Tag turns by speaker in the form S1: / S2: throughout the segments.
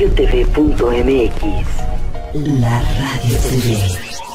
S1: radiotv.mx.
S2: La Radio TV.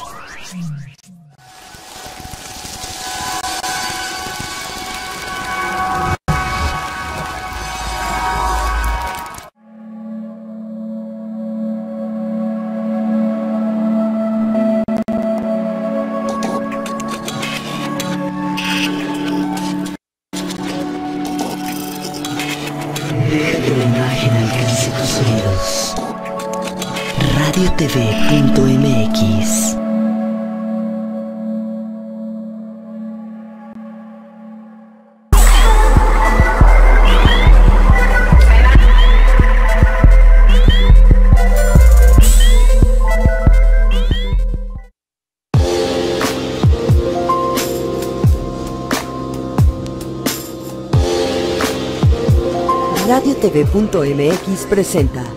S1: tv.mx presenta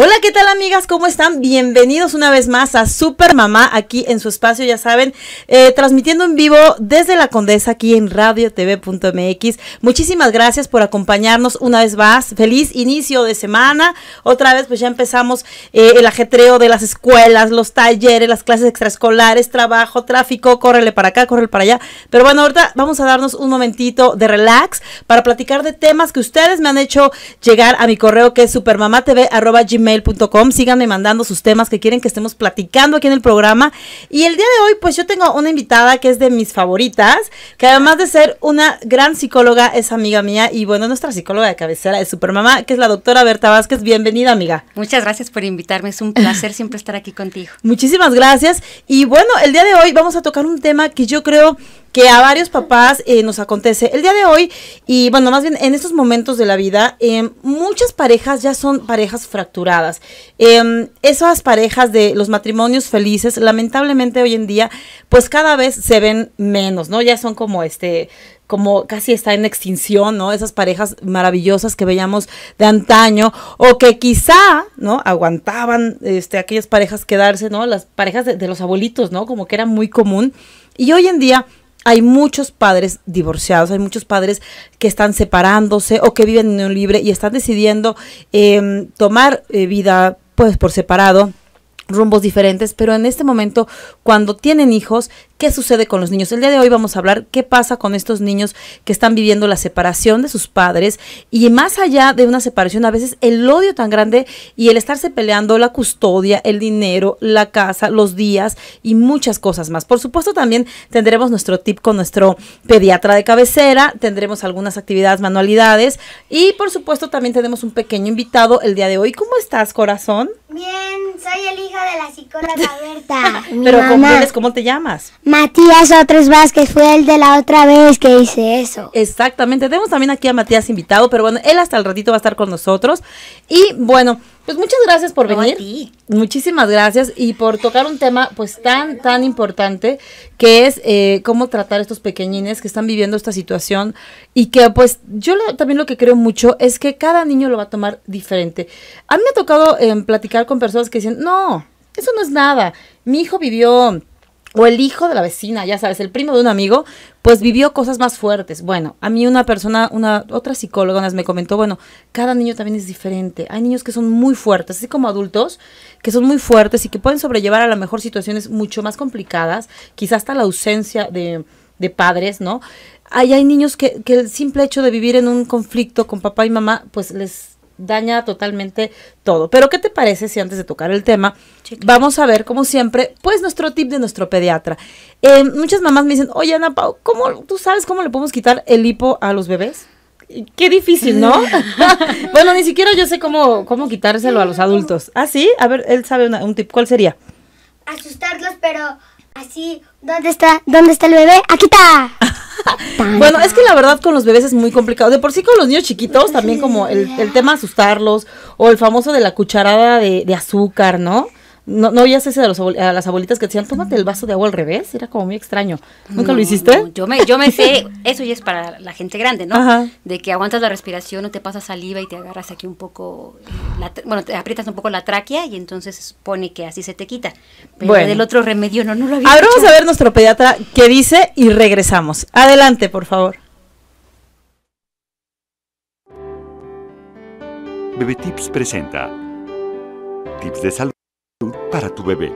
S1: Hola, ¿qué tal amigas? ¿Cómo están? Bienvenidos una vez más a Supermamá aquí en su espacio, ya saben, eh, transmitiendo en vivo desde la Condesa aquí en Radio radiotv.mx. Muchísimas gracias por acompañarnos una vez más. Feliz inicio de semana. Otra vez pues ya empezamos eh, el ajetreo de las escuelas, los talleres, las clases extraescolares, trabajo, tráfico, córrele para acá, córrele para allá. Pero bueno, ahorita vamos a darnos un momentito de relax para platicar de temas que ustedes me han hecho llegar a mi correo que es Gmail gmail.com. Síganme mandando sus temas que quieren que estemos platicando aquí en el programa. Y el día de hoy, pues yo tengo una invitada que es de mis favoritas, que además de ser una gran psicóloga, es amiga mía y bueno, nuestra psicóloga de cabecera de Supermamá, que es la doctora Berta Vázquez. Bienvenida, amiga. Muchas gracias por invitarme. Es un placer siempre estar aquí contigo. Muchísimas gracias. Y bueno, el día de hoy vamos a tocar un tema que yo creo que a varios papás eh, nos acontece. El día de hoy, y bueno, más bien en estos momentos de la vida, eh, muchas parejas ya son parejas fracturadas. Eh, esas parejas de los matrimonios felices, lamentablemente hoy en día, pues cada vez se ven menos, ¿no? Ya son como este como casi está en extinción, ¿no? Esas parejas maravillosas que veíamos de antaño o que quizá, ¿no? Aguantaban este aquellas parejas quedarse, ¿no? Las parejas de, de los abuelitos, ¿no? Como que era muy común. Y hoy en día hay muchos padres divorciados, hay muchos padres que están separándose o que viven en un libre y están decidiendo em, tomar eh, vida pues por separado rumbos diferentes, pero en este momento cuando tienen hijos qué sucede con los niños. El día de hoy vamos a hablar qué pasa con estos niños que están viviendo la separación de sus padres y más allá de una separación, a veces el odio tan grande y el estarse peleando la custodia, el dinero, la casa, los días y muchas cosas más. Por supuesto también tendremos nuestro tip con nuestro pediatra de cabecera, tendremos algunas actividades, manualidades y por supuesto también tenemos un pequeño invitado el día de hoy. ¿Cómo estás, corazón?
S2: Bien, soy el hijo de la psicóloga
S1: Berta. Pero ¿cómo, eres? ¿cómo te llamas?
S2: Matías Otres Vázquez fue el de la otra vez
S1: que hice eso. Exactamente. Tenemos también aquí a Matías invitado, pero bueno, él hasta el ratito va a estar con nosotros. Y bueno, pues muchas gracias por venir. Muchísimas gracias y por tocar un tema pues tan, tan importante que es eh, cómo tratar a estos pequeñines que están viviendo esta situación y que pues yo también lo que creo mucho es que cada niño lo va a tomar diferente. A mí me ha tocado em, platicar con personas que dicen, no, eso no es nada. Mi hijo vivió o el hijo de la vecina, ya sabes, el primo de un amigo, pues vivió cosas más fuertes. Bueno, a mí una persona, una otra psicóloga me comentó, bueno, cada niño también es diferente. Hay niños que son muy fuertes, así como adultos, que son muy fuertes y que pueden sobrellevar a lo mejor situaciones mucho más complicadas, quizás hasta la ausencia de, de padres, ¿no? Hay, hay niños que, que el simple hecho de vivir en un conflicto con papá y mamá, pues les daña totalmente todo. Pero ¿qué te parece si antes de tocar el tema, vamos a ver, como siempre, pues nuestro tip de nuestro pediatra? Eh, muchas mamás me dicen, oye Ana Pau, ¿cómo, ¿tú sabes cómo le podemos quitar el hipo a los bebés? Qué difícil, ¿no? bueno, ni siquiera yo sé cómo, cómo quitárselo a los adultos. Ah, sí, a ver, él sabe un tip, ¿cuál sería?
S2: Asustarlos, pero Así,
S1: ¿dónde está? ¿Dónde está el bebé? ¡Aquí está! bueno, es que la verdad con los bebés es muy complicado. De por sí con los niños chiquitos también como el, el tema asustarlos o el famoso de la cucharada de azúcar, ¿no? No, no oías ese de a las abuelitas que decían, tómate el vaso de agua al revés. Era como muy extraño. ¿Nunca lo hiciste? yo, me, yo me sé,
S2: eso ya es para la gente grande, ¿no? Ajá. De que aguantas la respiración no te pasas saliva y te agarras aquí un poco, bueno, te aprietas un poco la tráquea y entonces pone que así se te quita. Pero del otro remedio no, no lo
S1: había Ahora vamos a ver nuestro pediatra qué dice y regresamos. Adelante, por favor. Bebetips presenta Tips de salud para tu bebé.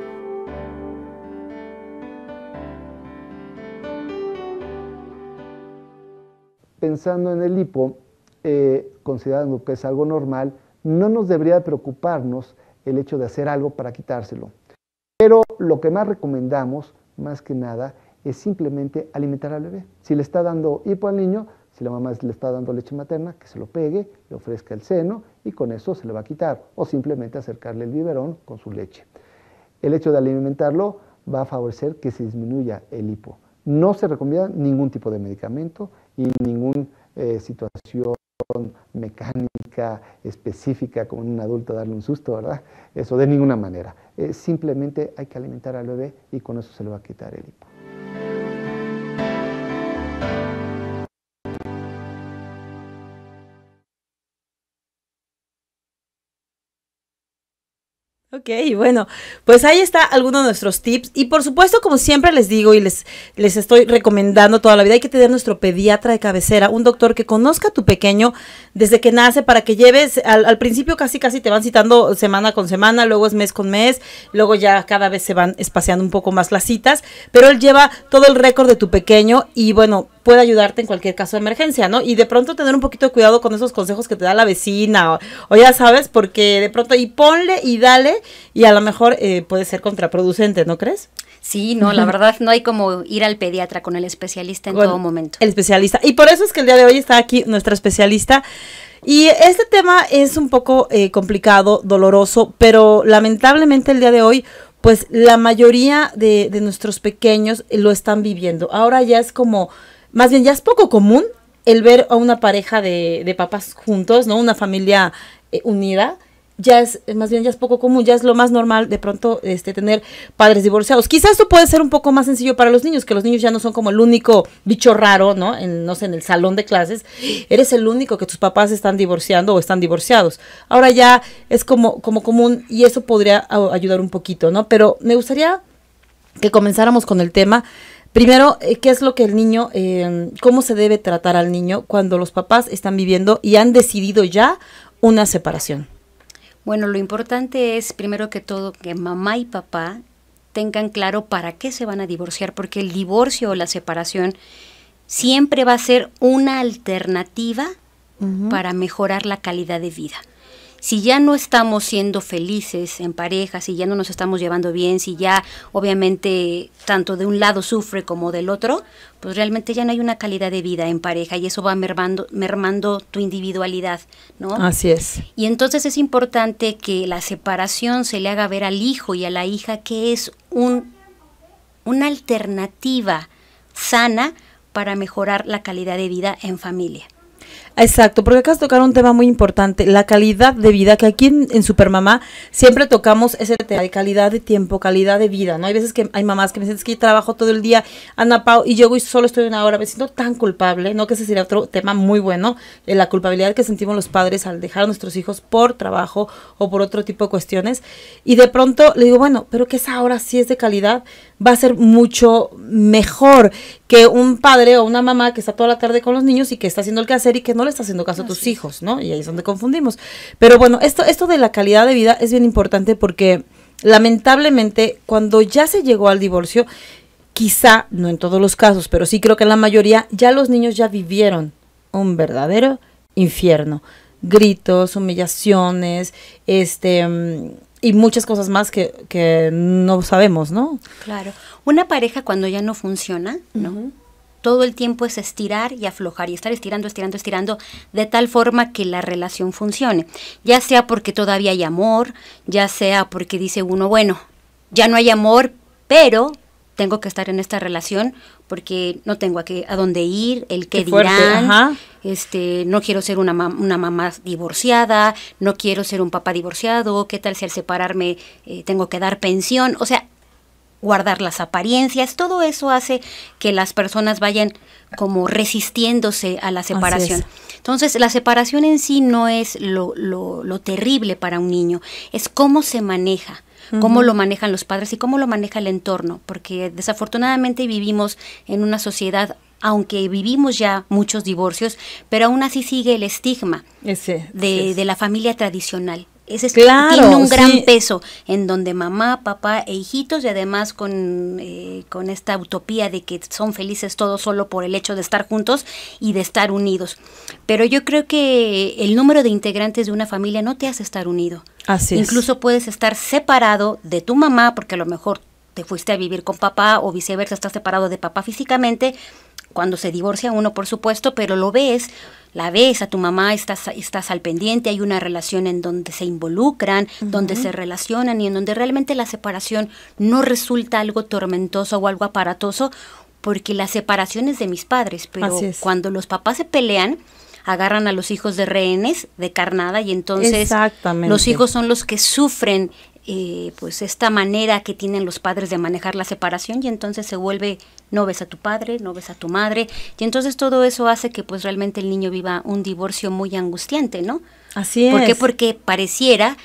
S2: Pensando en el hipo, eh, considerando que es algo normal, no nos debería preocuparnos el hecho de hacer algo para quitárselo. Pero lo que más recomendamos, más que nada, es simplemente alimentar al bebé. Si le está dando hipo al niño, si la mamá le está dando leche materna, que se lo pegue, le ofrezca el seno y con eso se le va a quitar. O simplemente acercarle el biberón con su leche el hecho de alimentarlo va a favorecer que se disminuya el hipo. No se recomienda ningún tipo de medicamento y ninguna eh, situación mecánica específica como en un adulto darle un susto, ¿verdad? Eso de ninguna manera. Eh, simplemente hay que alimentar al bebé y con eso se le va a quitar el hipo.
S1: Ok, bueno, pues ahí está alguno de nuestros tips. Y por supuesto, como siempre les digo y les, les estoy recomendando toda la vida, hay que tener nuestro pediatra de cabecera, un doctor que conozca a tu pequeño desde que nace para que lleves, al, al principio casi casi te van citando semana con semana, luego es mes con mes, luego ya cada vez se van espaciando un poco más las citas, pero él lleva todo el récord de tu pequeño y bueno, puede ayudarte en cualquier caso de emergencia, ¿no? Y de pronto tener un poquito de cuidado con esos consejos que te da la vecina o, ya sabes, porque de pronto y ponle y dale y a lo mejor eh, puede ser contraproducente, ¿no crees? Sí, no, la verdad
S2: no hay como ir al pediatra con el especialista en todo momento.
S1: El especialista. Y por eso es que el día de hoy está aquí nuestra especialista. Y este tema es un poco eh, complicado, doloroso, pero lamentablemente el día de hoy, pues la mayoría de nuestros pequeños lo están viviendo. Ahora ya es como más bien ya es poco común el ver a una pareja de, papás juntos, ¿no? Una familia eh, unida ya es más bien ya es poco común, ya es lo más normal de pronto este tener padres divorciados. Quizás esto puede ser un poco más sencillo para los niños, que los niños ya no son como el único bicho raro, ¿no? no sé, en el salón de clases, eres el único que tus papás están divorciando o están divorciados. Ahora ya es como como común y eso podría ah, ayudar un poquito, ¿no? Pero me gustaría que comenzáramos con el tema Primero, eh, ¿qué es lo que el niño, em, cómo se debe tratar al niño cuando los papás están viviendo y han decidido ya una separación?
S2: Bueno, lo importante es, primero que todo, que mamá y papá tengan claro para qué se van a divorciar, porque el divorcio o la separación siempre va a ser una alternativa para mejorar la calidad de vida si ya no estamos siendo felices en pareja, si ya no nos estamos llevando bien, si ya obviamente tanto de un lado sufre como del otro, pues realmente ya no hay una calidad de vida en pareja y eso va mermando, mermando tu individualidad, ¿no? Así es. Y entonces es importante que la separación se le haga ver al hijo y a la hija que es un, una alternativa sana para mejorar la
S1: calidad de vida
S2: en familia.
S1: Exacto, porque acá has tocar un tema muy importante, la calidad de vida, que aquí en, Supermamá siempre tocamos ese tema de calidad de tiempo, calidad de vida, ¿no? Hay veces que hay mamás que me dicen, que trabajo todo el día, Ana Pau, y yo y solo estoy una hora, me siento tan culpable, ¿no? Que ese sería otro tema muy bueno, eh, la culpabilidad que sentimos los padres al dejar a nuestros hijos por trabajo o por otro tipo de cuestiones. Y de pronto le digo, bueno, pero que esa hora si es de calidad, va a ser mucho mejor que un padre o una mamá que está toda la tarde con los niños y que está haciendo el quehacer y que no no le está haciendo caso a tus hijos, ¿no? Y ahí es donde confundimos. Pero bueno, esto, esto de la calidad de vida es bien importante porque lamentablemente cuando ya se llegó al divorcio, quizá, no en todos los casos, pero sí creo que en la mayoría, ya los niños ya vivieron un verdadero infierno. Gritos, humillaciones, este mm, y muchas cosas más que, no sabemos, ¿no?
S2: Claro. Una pareja cuando ya no funciona, ¿no? todo el tiempo es estirar y aflojar y estar estirando, estirando, estirando, de tal forma que la relación funcione. Ya sea porque todavía hay amor, ya sea porque dice uno, bueno, ya no hay amor, pero tengo que estar en esta relación porque no tengo a, qué, a dónde ir, el qué, dirán, este, no quiero ser una, una mamá divorciada, no quiero ser un papá divorciado, qué tal si al separarme eh, tengo que dar pensión, o sea, guardar las apariencias, todo eso hace que las personas vayan como resistiéndose a la separación. Entonces, la separación en sí no es lo, lo, lo terrible para un niño, es cómo se maneja cómo lo manejan los padres y cómo lo maneja el entorno, porque desafortunadamente vivimos en una sociedad aunque vivimos ya muchos divorcios, pero aún así sigue el estigma de, de, la familia tradicional. Ese es, claro, tiene un gran peso en donde mamá, papá e hijitos y además con, eh, con esta utopía de que son felices todos solo por el hecho de estar juntos y de estar unidos. Pero yo creo que el número de integrantes de una familia no te hace estar unido.
S1: Así Incluso
S2: puedes estar separado de tu mamá porque a lo mejor te fuiste a vivir con papá o viceversa, estás separado de papá físicamente, cuando se divorcia uno, por supuesto, pero lo ves, la ves a tu mamá, estás, estás al pendiente, hay una relación en donde se involucran, donde se relacionan y en donde realmente la separación no resulta algo tormentoso o algo aparatoso, porque la separación es de mis padres, pero cuando los papás se pelean, agarran a los hijos de rehenes de carnada y entonces
S1: los hijos
S2: son los que sufren eh, pues esta manera que tienen los padres de manejar la separación y entonces se vuelve no ves a tu padre, no ves a tu madre, y entonces todo eso hace que pues realmente el niño viva un divorcio muy angustiante, ¿no?
S1: Así es. ¿Por qué? Porque
S2: pareciera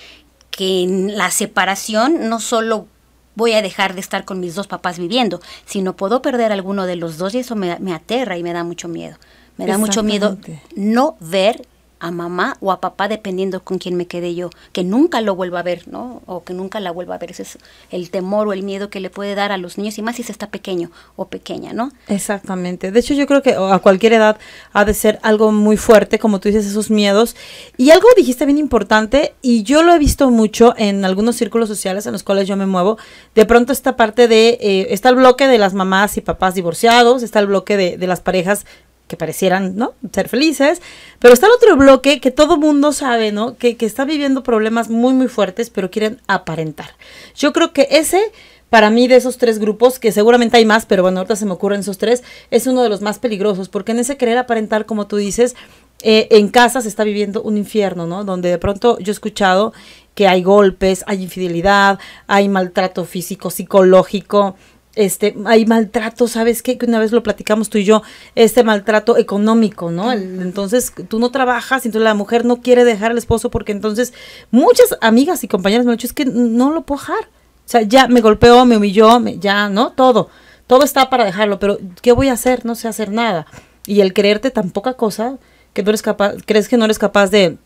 S2: que en la separación no solo voy a dejar de estar con mis dos papás viviendo, sino puedo perder alguno de los dos y eso me, me aterra y me da mucho miedo. Me da mucho miedo no ver a mamá o a papá, dependiendo con quién me quede yo, que nunca lo vuelva a ver, ¿no? O que nunca la vuelva a ver. Ese es el temor o el miedo que le puede dar a los niños, y más si se está pequeño o pequeña, ¿no?
S1: Exactamente. De hecho, yo creo que a cualquier edad ha de ser algo muy fuerte, como tú dices, esos miedos. Y algo dijiste bien importante, y yo lo he visto mucho en algunos círculos sociales en los cuales yo me muevo. De pronto esta parte de, eh, está el bloque de las mamás y papás divorciados, está el bloque de, de las parejas que parecieran, ¿no? Ser felices. Pero está el otro bloque que todo mundo sabe, ¿no? Que, está viviendo problemas muy, muy fuertes, pero quieren aparentar. Yo creo que ese, para mí, de esos tres grupos, que seguramente hay más, pero bueno, ahorita se me ocurren esos tres, es uno de los más peligrosos, porque en ese querer aparentar, como tú dices, eh, en casa se está viviendo un infierno, ¿no? Donde de pronto yo he escuchado que hay golpes, hay infidelidad, hay maltrato físico, psicológico, este, hay maltrato, ¿sabes qué? Que una vez lo platicamos tú y yo, este maltrato económico, ¿no? entonces tú no trabajas, entonces la mujer no quiere dejar al esposo porque entonces muchas amigas y compañeras me han dicho, es que no lo puedo dejar. O sea, ya me golpeó, me humilló, me, ya, ¿no? Todo. Todo está para dejarlo, pero ¿qué voy a hacer? No sé hacer nada. Y el creerte tan poca cosa que no eres capaz, crees que no eres capaz de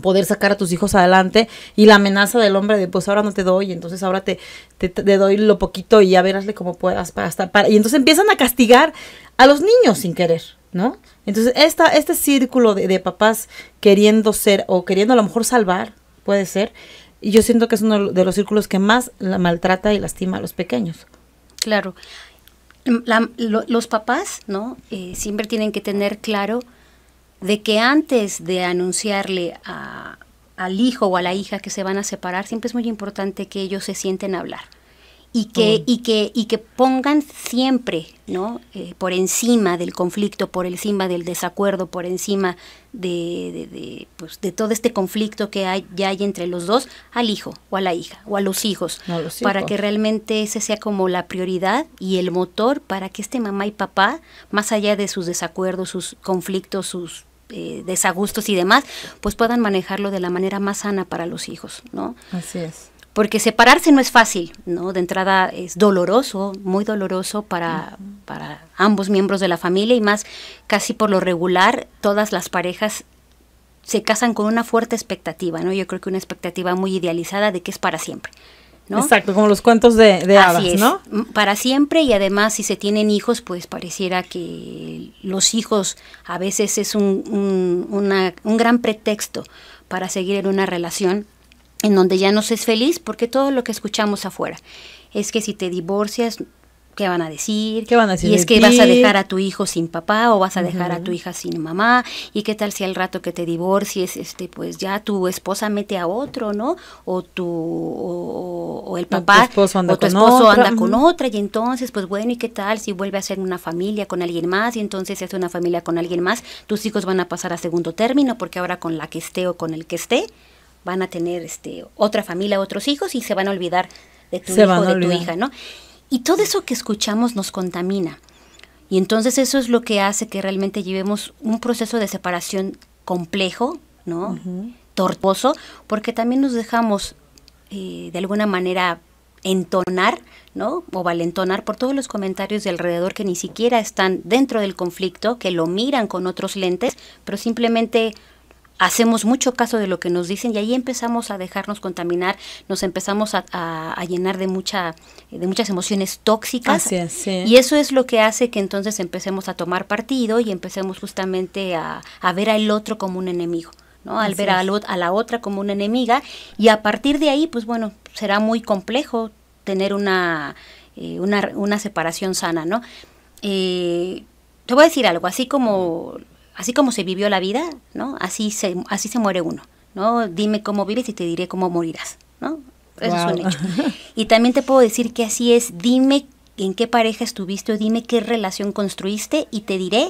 S1: poder sacar a tus hijos adelante y la amenaza del hombre de pues ahora no te doy, entonces ahora te, te, doy lo poquito y ya verásle cómo puedas para hasta para y entonces empiezan a castigar a los niños sin querer, ¿no? Entonces esta, este círculo de, papás queriendo ser o queriendo a lo mejor salvar, puede ser, y yo siento que es uno de los círculos que más la maltrata y lastima a los pequeños.
S2: Claro. los papás, ¿no? Eh, siempre tienen que tener claro de que antes de anunciarle a, al hijo o a la hija que se van a separar, siempre es muy importante que ellos se sienten a hablar y que, y que, y que pongan siempre ¿no? Eh, por encima del conflicto, por encima del desacuerdo, por encima de, de, pues, de todo este conflicto que ya hay entre los dos, al hijo o a la hija o a los hijos, para que realmente ese sea como la prioridad y el motor para que este mamá y papá, más allá de sus desacuerdos, sus conflictos, sus eh, desagustos y demás, pues puedan manejarlo de la manera más sana para los hijos, ¿no? Así es. Porque separarse no es fácil, ¿no? De entrada es doloroso, muy doloroso para, para ambos miembros de la familia y más casi por lo regular todas las parejas se casan con una fuerte expectativa, ¿no? Yo creo que una expectativa muy idealizada de que es para siempre. Exacto, como los
S1: cuentos de, de ¿no?
S2: Mm, para siempre y además si se tienen hijos, pues pareciera que los hijos a veces es un, un, un gran pretexto para seguir en una relación en donde ya no se es feliz porque todo lo que escuchamos afuera es que si te divorcias ¿Qué van a decir? ¿Qué van a decir? Y es que vas a dejar a tu hijo sin papá o vas a dejar a tu hija sin mamá. ¿Y qué tal si al rato que te divorcies, este, pues ya tu esposa mete a otro, ¿no? O tu o, el papá o tu esposo anda, con, otra. y entonces, pues bueno, ¿y qué tal si vuelve a ser una familia con alguien más y entonces se hace una familia con alguien más? Tus hijos van a pasar a segundo término porque ahora con la que esté o con el que esté van a tener este otra familia, otros hijos y se van a olvidar de tu hijo, de tu hija, ¿no? Y todo eso que escuchamos nos contamina. Y entonces eso es lo que hace que realmente llevemos un proceso de separación complejo, ¿no? Tortuoso, porque también nos dejamos eh, de alguna manera entonar, ¿no? O valentonar por todos los comentarios de alrededor que ni siquiera están dentro del conflicto, que lo miran con otros lentes, pero simplemente hacemos mucho caso de lo que nos dicen y ahí empezamos a dejarnos contaminar, nos empezamos a, llenar de mucha de muchas emociones tóxicas y eso es lo que hace que entonces empecemos a tomar partido y empecemos justamente a, ver al otro como un enemigo. ¿no? al ver a, a la otra como una enemiga y a partir de ahí pues bueno será muy complejo tener una, eh, una, separación sana no eh, te voy a decir algo así como así como se vivió la vida, ¿no? Así se, así se muere uno, ¿no? Dime cómo vives y te diré cómo morirás, ¿no? Eso es un hecho. Y también te puedo decir que así es, dime en qué pareja estuviste o dime qué relación construiste y te diré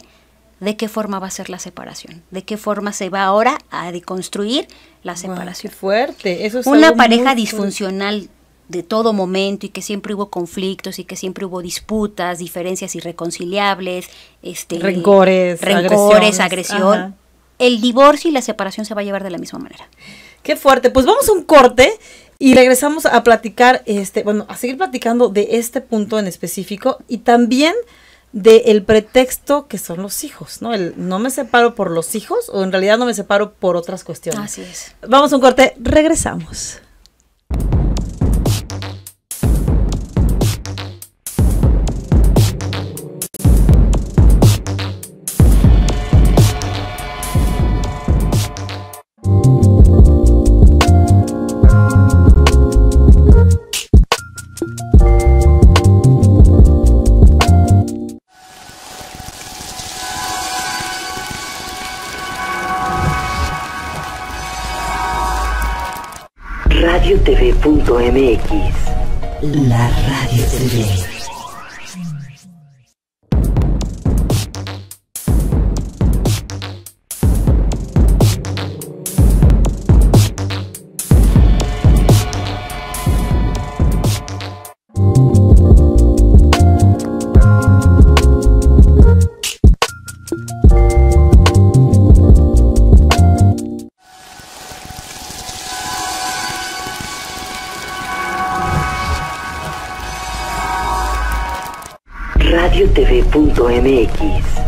S2: de qué forma va a ser la separación, de qué forma se va ahora a deconstruir la separación. fuerte, eso es Una pareja disfuncional de todo momento y que siempre hubo conflictos y que siempre hubo disputas, diferencias irreconciliables, este, rencores, agresión,
S1: el divorcio y la separación se va a llevar de la misma manera. Qué fuerte. Pues vamos a un corte y regresamos a platicar, este, bueno, a seguir platicando de este punto en específico y también de el pretexto que son los hijos, ¿no? El no me separo por los hijos o en realidad no me separo por otras cuestiones. Así es. Vamos a un corte, regresamos. MX.
S2: La radio 3
S1: mx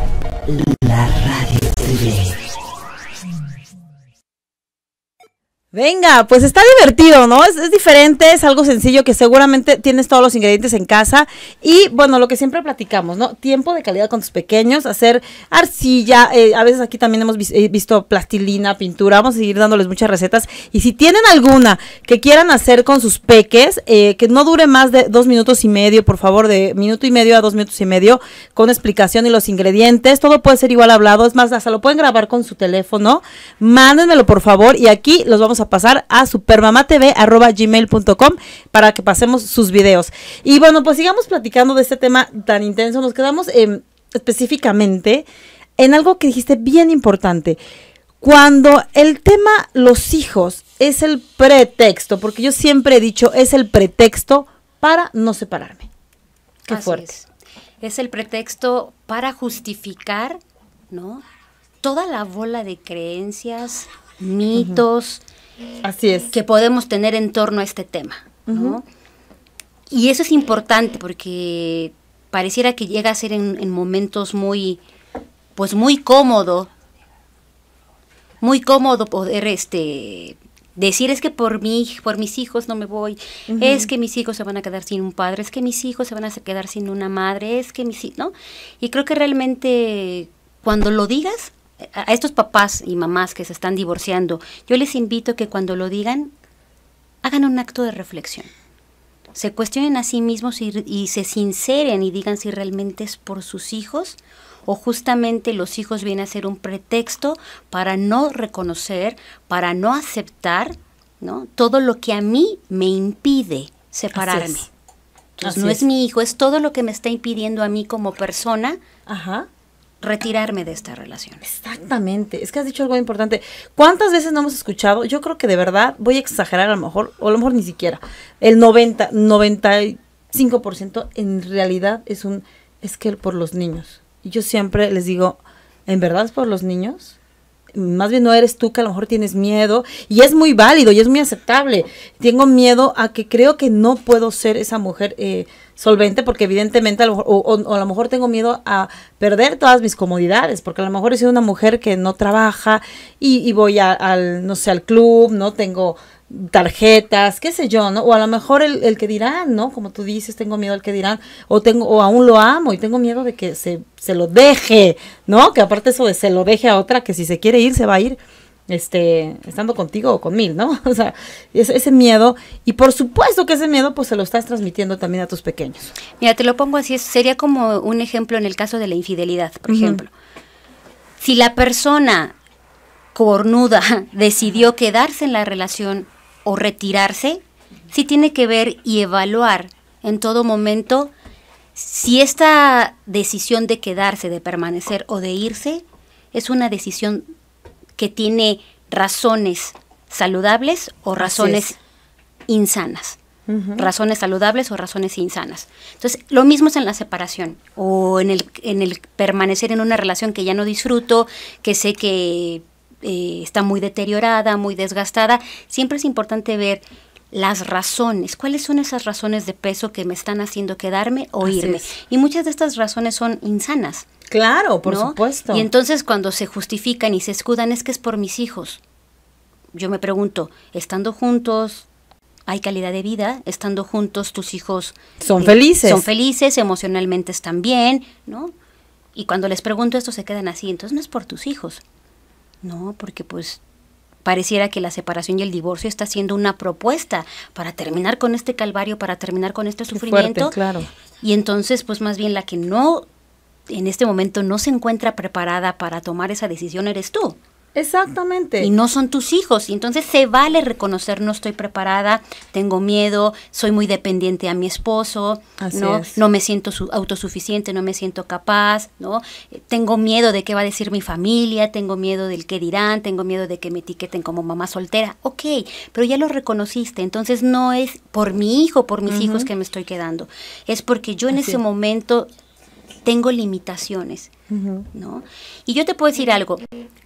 S1: Venga, pues está divertido, ¿no? Es, diferente, es algo sencillo que seguramente tienes todos los ingredientes en casa. Y bueno, lo que siempre platicamos, ¿no? Tiempo de calidad con tus pequeños, hacer arcilla. Eh, a veces aquí también hemos eh, visto plastilina, pintura. Vamos a seguir dándoles muchas recetas. Y si tienen alguna que quieran hacer con sus peques, eh, que no dure más de dos minutos y medio, por favor, de minuto y medio a dos minutos y medio, con explicación y los ingredientes. Todo puede ser igual hablado. Es más, hasta lo pueden grabar con su teléfono. Mándenmelo, por favor. Y aquí los vamos a a pasar a supermamatv.gmail.com para que pasemos sus videos. Y bueno, pues sigamos platicando de este tema tan intenso. Nos quedamos em, específicamente en algo que dijiste bien importante. Cuando el tema los hijos es el pretexto, porque yo siempre he dicho es el pretexto para no separarme. Qué fuerte.
S2: Es. el pretexto para justificar, ¿no? Toda la bola de creencias,
S1: mitos, Así
S2: es. que podemos tener en torno a este tema. Y eso es importante porque pareciera que llega a ser en, momentos muy, pues muy cómodo, muy cómodo poder este decir es que por mí, por mis hijos no me voy, es que mis hijos se van a quedar sin un padre, es que mis hijos se van a quedar sin una madre, es que mis hijos, ¿no? Y creo que realmente cuando lo digas, a estos papás y mamás que se están divorciando, yo les invito que cuando lo digan, hagan un acto de reflexión. Se cuestionen a sí mismos y, se sinceren y digan si realmente es por sus hijos o justamente los hijos vienen a ser un pretexto para no reconocer, para no aceptar ¿no? todo lo que a mí me impide separarme. no es. mi hijo, es todo lo que me está impidiendo a mí como persona Ajá retirarme de esta relación.
S1: Exactamente, es que has dicho algo importante. ¿Cuántas veces no hemos escuchado? Yo creo que de verdad, voy a exagerar a lo mejor, o a lo mejor ni siquiera, el 90, 95% en realidad es un, es que por los niños. Y yo siempre les digo, ¿en verdad es por los niños? más bien no eres tú que a lo mejor tienes miedo y es muy válido y es muy aceptable. Tengo miedo a que creo que no puedo ser esa mujer eh, solvente porque evidentemente a lo mejor, o, a lo mejor tengo miedo a perder todas mis comodidades porque a lo mejor he sido una mujer que no trabaja y, voy al, no sé, al club, no tengo tarjetas, qué sé yo, ¿no? O a lo mejor el, que dirán, ¿no? Como tú dices, tengo miedo al que dirán, o tengo, o aún lo amo y tengo miedo de que se, lo deje, ¿no? Que aparte eso de se lo deje a otra, que si se quiere ir, se va a ir, este, estando contigo o con mil, ¿no? O sea, ese, miedo, y por supuesto que ese miedo, pues se lo estás transmitiendo también a tus pequeños. Mira, te lo pongo así, sería como un ejemplo en el caso de la infidelidad, por ejemplo.
S2: Si la persona cornuda decidió quedarse en la relación o retirarse, sí tiene que ver y evaluar en todo momento si esta decisión de quedarse, de permanecer o de irse es una decisión que tiene razones saludables o razones insanas. Razones saludables o razones insanas. Entonces, lo mismo es en la separación o en el, en el permanecer en una relación que ya no disfruto, que sé que eh, está muy deteriorada, muy desgastada, siempre es importante ver las razones, cuáles son esas razones de peso que me están haciendo quedarme o irme. Y muchas de estas razones son insanas.
S1: Claro, por supuesto. Y
S2: entonces cuando se justifican y se escudan es que es por mis hijos. Yo me pregunto, estando juntos, hay calidad de vida, estando juntos tus hijos
S1: son eh, felices. Son
S2: felices, emocionalmente están bien, ¿no? Y cuando les pregunto esto se quedan así, entonces no es por tus hijos. No, porque pues pareciera que la separación y el divorcio está siendo una propuesta para terminar con este calvario, para terminar con este sufrimiento. claro. Y entonces, pues más bien la que no en este momento no se encuentra preparada para tomar esa decisión eres tú. Exactamente. Y no son tus hijos. Y entonces se vale reconocer, no estoy preparada, tengo miedo, soy muy dependiente a mi esposo, ¿no? no me siento autosuficiente, no me siento capaz, ¿no? Tengo miedo de qué va a decir mi familia, tengo miedo del qué dirán, tengo miedo de que me etiqueten como mamá soltera. Ok, pero ya lo reconociste. Entonces no es por mi hijo, por mis hijos que me estoy quedando. Es porque yo en ese momento tengo limitaciones, ¿no? Y yo te puedo decir algo,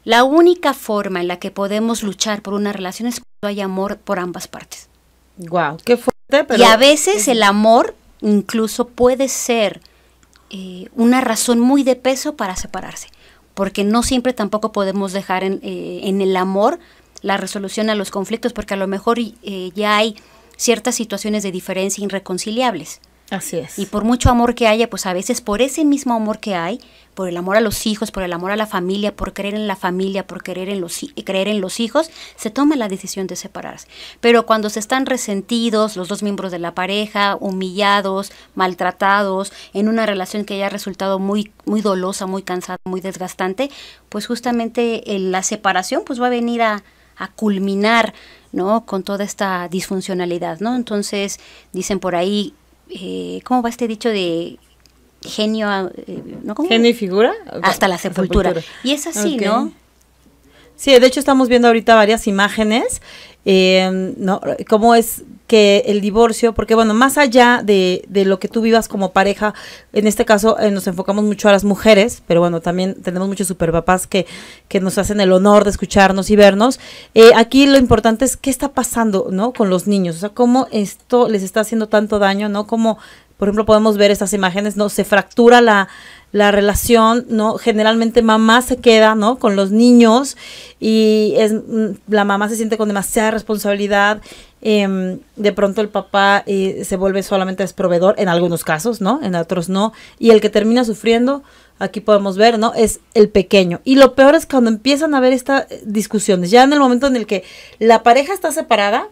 S2: la única forma en la que podemos luchar por una relación es cuando hay amor por ambas partes.
S1: Wow, qué fuerte, Y a veces el
S2: amor incluso puede ser eh, una razón muy de peso para separarse, porque no siempre tampoco podemos dejar en, eh, el amor la resolución a los conflictos, porque a lo mejor eh, ya hay ciertas situaciones de diferencia irreconciliables. Así es. Y por mucho amor que haya, pues a veces por ese mismo amor que hay, por el amor a los hijos, por el amor a la familia, por creer en la familia, por creer en los, creer en los hijos, se toma la decisión de separarse. Pero cuando se están resentidos los dos miembros de la pareja, humillados, maltratados, en una relación que haya resultado muy, muy dolosa, muy cansada, muy desgastante, pues justamente eh, la separación pues va a venir a, a culminar ¿no? con toda esta disfuncionalidad, ¿no? Entonces, dicen por ahí, eh, ¿cómo va este dicho
S1: de genio, eh, ¿no? y figura? Hasta la sepultura. Y es así, ¿no? Sí, de hecho estamos viendo ahorita varias imágenes, eh, ¿no? Cómo es que el divorcio, porque bueno, más allá de, lo que tú vivas como pareja, en este caso eh, nos enfocamos mucho a las mujeres, pero bueno, también tenemos muchos superpapás que, que nos hacen el honor de escucharnos y vernos. Eh, aquí lo importante es qué está pasando, ¿no? Con los niños, o sea, cómo esto les está haciendo tanto daño, ¿no? como por ejemplo, podemos ver estas imágenes, ¿no? Se fractura la, la relación, ¿no? Generalmente mamá se queda, ¿no? Con los niños y es, mm, la mamá se siente con demasiada responsabilidad. Em, de pronto el papá eh, se vuelve solamente proveedor en algunos casos, ¿no? En otros no. Y el que termina sufriendo, aquí podemos ver, ¿no? Es el pequeño. Y lo peor es cuando empiezan a haber estas eh, discusiones. Ya en el momento en el que la pareja está separada,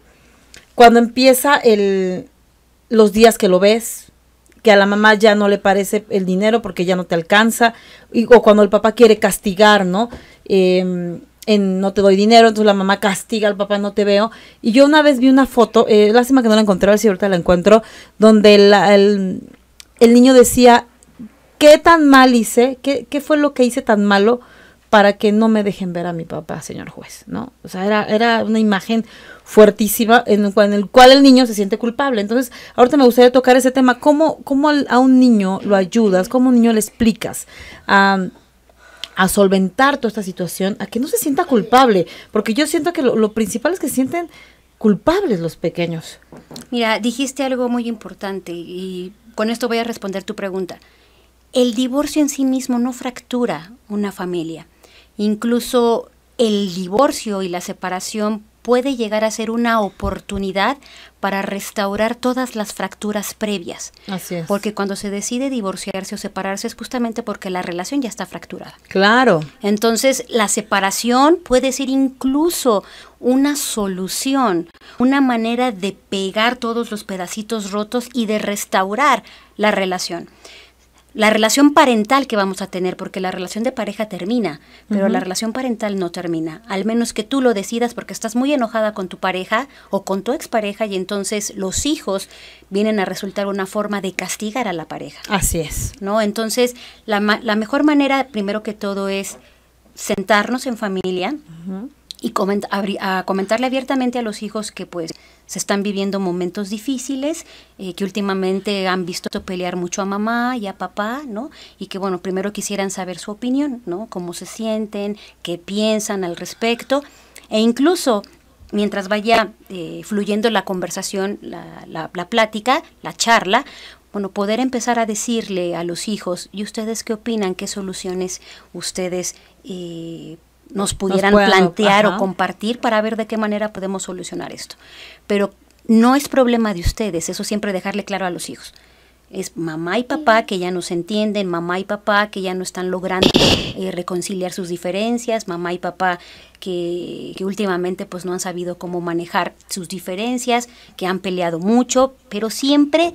S1: cuando empieza el, los días que lo ves, que a la mamá ya no le parece el dinero porque ya no te alcanza, y, o cuando el papá quiere castigar, ¿no? Em, en no te doy dinero, entonces la mamá castiga al papá, no te veo. Y yo una vez vi una foto, eh, lástima que no la encontré, a ver si ahorita la encuentro, donde el, niño decía, ¿qué tan mal hice? ¿Qué, ¿Qué fue lo que hice tan malo para que no me dejen ver a mi papá, señor juez? ¿No? O sea, era, era una imagen fuertísima en, en, el cual el niño se siente culpable. Entonces, ahorita me gustaría tocar ese tema. ¿Cómo, cómo a un niño lo ayudas? ¿Cómo a un niño le explicas? a solventar toda esta situación, a que no se sienta culpable, porque yo siento que lo, lo, principal es que sienten culpables los pequeños.
S2: Mira, dijiste algo muy importante y con esto voy a responder tu pregunta. El divorcio en sí mismo no fractura una familia. Incluso el divorcio y la separación puede llegar a ser una oportunidad para restaurar todas las fracturas previas. Así es. Porque cuando se decide divorciarse o separarse es justamente porque la relación ya está fracturada. Claro. Entonces, la separación puede ser incluso una solución, una manera de pegar todos los pedacitos rotos y de restaurar la relación la relación parental que vamos a tener, porque la relación de pareja termina, pero la relación parental no termina, al menos que tú lo decidas porque estás muy enojada con tu pareja o con tu expareja y entonces los hijos vienen a resultar una forma de castigar a la
S1: pareja. Así es.
S2: ¿No? Entonces, la, la mejor manera, primero que todo, es sentarnos en familia y comentarle abiertamente a los hijos que pues se están viviendo momentos difíciles, eh, que últimamente han visto pelear mucho a mamá y a papá, ¿no? Y que, bueno, primero quisieran saber su opinión, ¿no? Cómo se sienten, qué piensan al respecto. E incluso mientras vaya eh, fluyendo la conversación, la, plática, la charla, bueno, poder empezar a decirle a los hijos, ¿y ustedes qué opinan? ¿Qué soluciones ustedes eh, nos pudieran plantear o compartir para ver de qué manera podemos solucionar esto. Pero no es problema de ustedes, eso siempre dejarle claro a los hijos. Es mamá y papá que ya no se entienden, mamá y papá que ya no están logrando eh, reconciliar sus diferencias, mamá y papá que, últimamente pues no han sabido cómo manejar sus diferencias, que han peleado mucho, pero siempre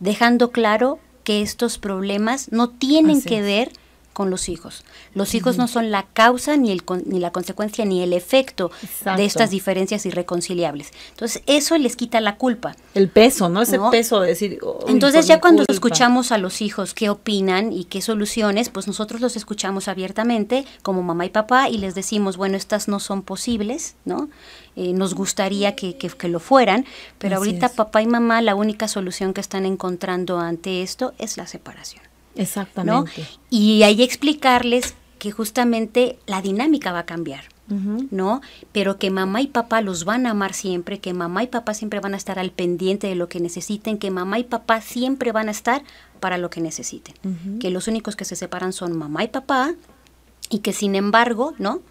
S2: dejando claro que estos problemas no tienen que ver con los hijos. Los hijos no son la causa ni, el, ni la consecuencia ni el efecto de estas diferencias irreconciliables. Entonces eso les quita la culpa.
S1: El peso, ¿no? Ese peso de decir... Entonces ya cuando escuchamos
S2: a los hijos qué opinan y qué soluciones, pues nosotros los escuchamos abiertamente como mamá y papá y les decimos, bueno, estas no son posibles, ¿no? Eh, nos gustaría que, lo fueran, pero ahorita papá y mamá la única solución que están encontrando ante esto es la separación.
S1: Exactamente. ¿no?
S2: Y ahí explicarles que justamente la dinámica va a cambiar. ¿No? Pero que mamá y papá los van a amar siempre, que mamá y papá siempre van a estar al pendiente de lo que necesiten, que mamá y papá siempre van a estar para lo que necesiten. Que los únicos que se separan son mamá y papá y que sin embargo, ¿no?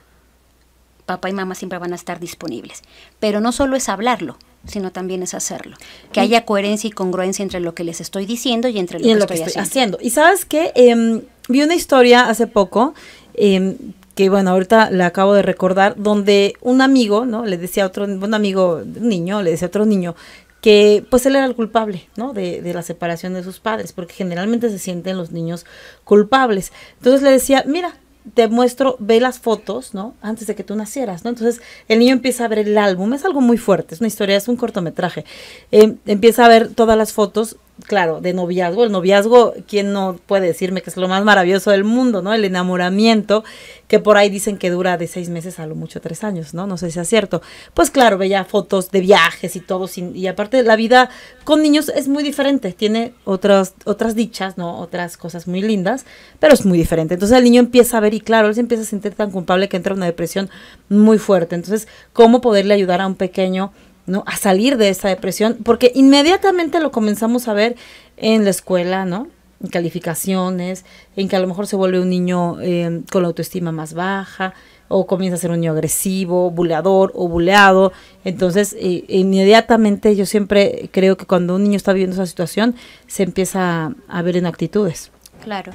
S2: Papá y mamá siempre van a estar disponibles. Pero no solo es hablarlo, sino también es hacerlo. Que haya coherencia y congruencia entre lo que les estoy diciendo y entre lo, que, estoy
S1: haciendo. Y sabes que em, vi una historia hace poco, em, que bueno, ahorita la acabo de recordar, donde un amigo, ¿no? Le decía a otro, un amigo, un niño, le decía a otro niño, que pues él era el culpable, ¿no? de, la separación de sus padres, porque generalmente se sienten los niños culpables. Entonces le decía, mira, te muestro, ve las fotos, ¿no? Antes de que tú nacieras, ¿no? Entonces el niño empieza a ver el álbum, es algo muy fuerte, es una historia, es un cortometraje. Em, empieza a ver todas las fotos claro, de noviazgo. El noviazgo, ¿quién no puede decirme que es lo más maravilloso del mundo, ¿no? El enamoramiento, que por ahí dicen que dura de seis meses a lo mucho tres años, ¿no? No sé si es cierto. Pues claro, veía fotos de viajes y todo, sin, y aparte la vida con niños es muy diferente, tiene otras, otras dichas, ¿no? Otras cosas muy lindas, pero es muy diferente. Entonces el niño empieza a ver y claro, él se empieza a sentir tan culpable que entra en una depresión muy fuerte. Entonces, ¿cómo poderle ayudar a un pequeño? ¿no? A salir de esa depresión, porque inmediatamente lo comenzamos a ver en la escuela, ¿no? En calificaciones, en que a lo mejor se vuelve un niño em, con la autoestima más baja, o comienza a ser un niño agresivo, buleador o buleado. Entonces, eh, inmediatamente yo siempre creo que cuando un niño está viviendo esa situación, se empieza a, ver en actitudes.
S2: Claro.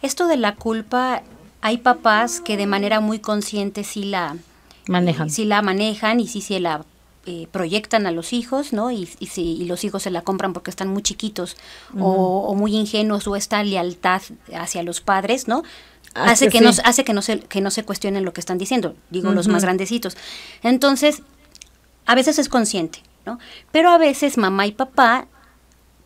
S2: Esto de la culpa, hay papás que de manera muy consciente sí la manejan. Sí la manejan y sí se la eh, proyectan a los hijos, ¿no? Y, si, los hijos se la compran porque están muy chiquitos o, muy ingenuos o esta lealtad hacia los padres, ¿no? Ah, hace que, hace que no, se, que no se cuestionen lo que están diciendo, digo los más grandecitos. Entonces, a veces es consciente, ¿no? Pero a veces mamá y papá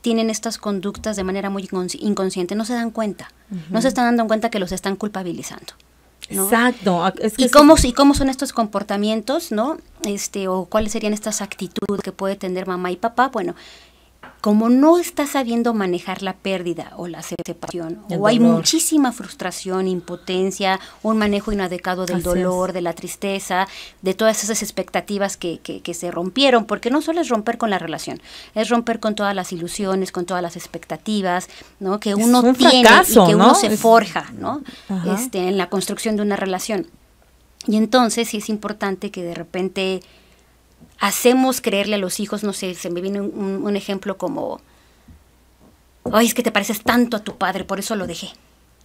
S2: tienen estas conductas de manera muy inconsciente, no se dan cuenta, no se están dando cuenta que los están culpabilizando. Exacto. Es ¿Y, cómo, ¿Y cómo son estos comportamientos, no? Este, o cuáles serían estas actitudes que puede tener mamá y papá. Bueno, como no está sabiendo manejar la pérdida o la separación, o hay muchísima frustración, impotencia, un manejo inadecuado del dolor, de la tristeza, de todas esas expectativas que, que, que, se rompieron, porque no solo es romper con la relación, es romper con todas las ilusiones, con todas las expectativas, ¿no? Que uno tiene y que uno se forja, ¿no? Este, en la construcción de una relación. Y entonces sí es importante que de repente hacemos creerle a los hijos, no sé, se me viene un, ejemplo como, ay, es que te pareces tanto a tu padre, por eso lo dejé.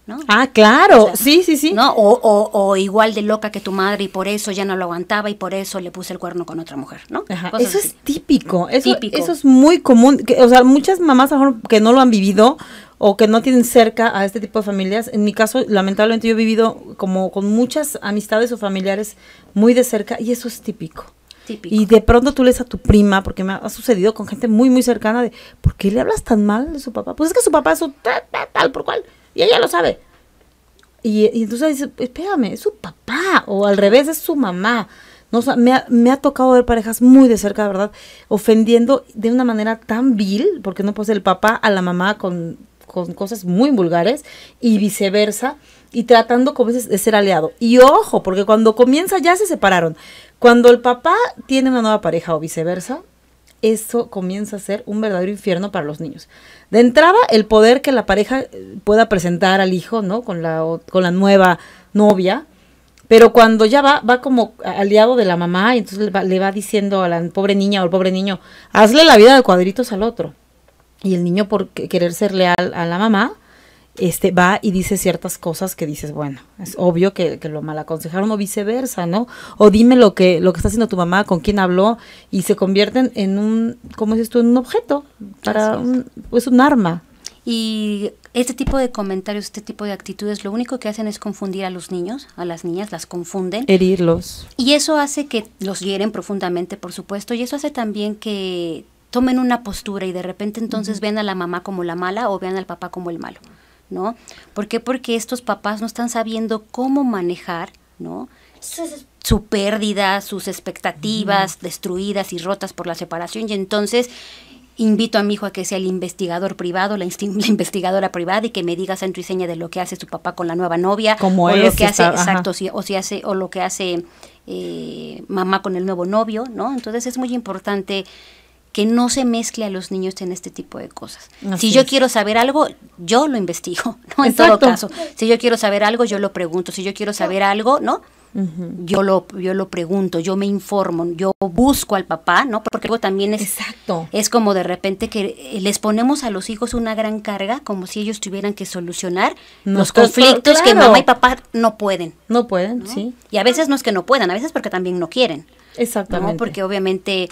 S1: ¿No? Ah, claro,
S2: sí, sí, sí. ¿no? O, igual de loca que tu madre y por eso ya no lo aguantaba y por eso le puse el cuerno con otra mujer, ¿no?
S1: eso es típico, eso, eso es muy común, que, o sea, muchas mamás que no lo han vivido o que no tienen cerca a este tipo de familias. En mi caso, lamentablemente yo he vivido como con muchas amistades o familiares muy de cerca y eso es típico. Y de pronto tú lees a tu prima, porque me ha sucedido con gente muy, muy cercana, de ¿por qué le hablas tan mal de su papá? Pues es que su papá es un tal, tal, tal por cual, y ella lo sabe. Y, entonces dice, espérame, es su papá, o al revés, es su mamá. No, me, ha, tocado ver parejas muy de cerca, de ¿verdad? Ofendiendo de una manera tan vil, porque no posee el papá a la mamá con con cosas muy vulgares y viceversa y tratando como veces de ser aliado. Y ojo, porque cuando comienza ya se separaron. Cuando el papá tiene una nueva pareja o viceversa, eso comienza a ser un verdadero infierno para los niños. De entrada, el poder que la pareja eh, pueda presentar al hijo, ¿no? Con la, con la nueva novia. Pero cuando ya va, va como aliado de la mamá, y entonces le va, le va diciendo a la pobre niña o al pobre niño, hazle la vida de cuadritos al otro y el niño por querer ser leal a la mamá, este, va y dice ciertas cosas que dices, bueno, es obvio que, lo mal aconsejaron o viceversa, ¿no? O dime lo que, lo que está haciendo tu mamá, con quién habló, y se convierten en un, ¿cómo es esto?, En un objeto, para un, es pues, un arma. Y
S2: este tipo de comentarios, este tipo de actitudes, lo único que hacen es confundir a los niños, a las niñas, las confunden.
S1: Herirlos.
S2: Y eso hace que los hieren profundamente, por supuesto, y eso hace también que tomen una postura y de repente entonces ven vean a la mamá como la mala o vean al papá como el malo, ¿no? ¿Por qué? Porque estos papás no están sabiendo cómo manejar, ¿no? su pérdida, sus expectativas destruidas y rotas por la separación y entonces invito a mi hijo a que sea el investigador privado, la, investigadora privada y que me diga esa y de lo que hace su papá con la nueva novia, como o lo que hace, exacto, o si hace o lo que hace eh, mamá con el nuevo novio, ¿no? Entonces es muy importante que no se mezcle a los niños en este tipo de cosas. si yo quiero saber algo, yo lo investigo, En todo caso, si yo quiero saber algo, yo lo pregunto, si yo quiero saber algo, ¿no? Yo lo yo lo pregunto, yo me informo, yo busco al papá, ¿no? Porque luego también es Exacto. es como de repente que les ponemos a los hijos una gran carga como si ellos tuvieran que solucionar los conflictos que mamá y papá no
S1: pueden. No pueden, sí.
S2: Y a veces no es que no puedan, a veces porque también no quieren. Exactamente. Porque obviamente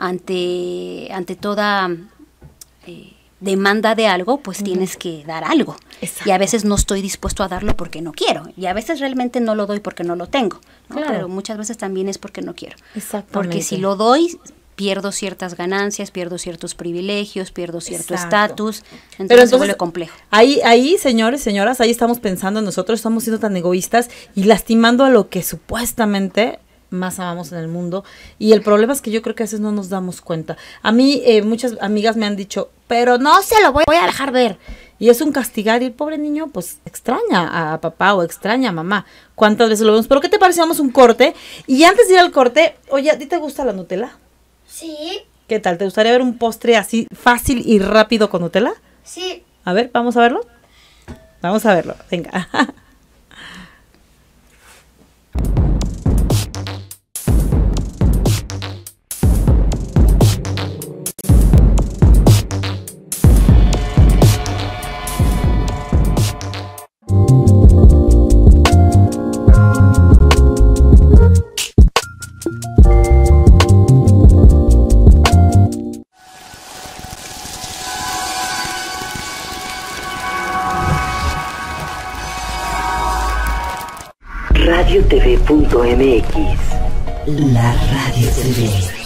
S2: ante, ante toda eh, demanda de algo, pues tienes que dar algo. Y a veces no estoy dispuesto a darlo porque no quiero. Y a veces realmente no lo doy porque no lo tengo. Pero muchas veces también es porque no quiero. Porque si lo doy, pierdo ciertas
S1: ganancias, pierdo ciertos privilegios, pierdo cierto estatus, entonces, se vuelve complejo. Ahí, ahí, señores, señoras, ahí estamos pensando nosotros, estamos siendo tan egoístas y lastimando a lo que supuestamente más amamos en el mundo. Y el problema es que yo creo que a veces no nos damos cuenta. A mí eh, muchas amigas me han dicho, pero no se lo voy, a dejar ver. Y es un castigar y el pobre niño pues extraña a papá o extraña a mamá. ¿Cuántas veces lo vemos? Pero ¿qué te parece? un corte. Y antes de ir al corte, oye, ¿a ti te gusta la Nutella? Sí. ¿Qué tal? ¿Te gustaría ver un postre así fácil y rápido con Nutella? Sí. A ver, vamos a verlo. Vamos a verlo. Venga. mx La radio TV.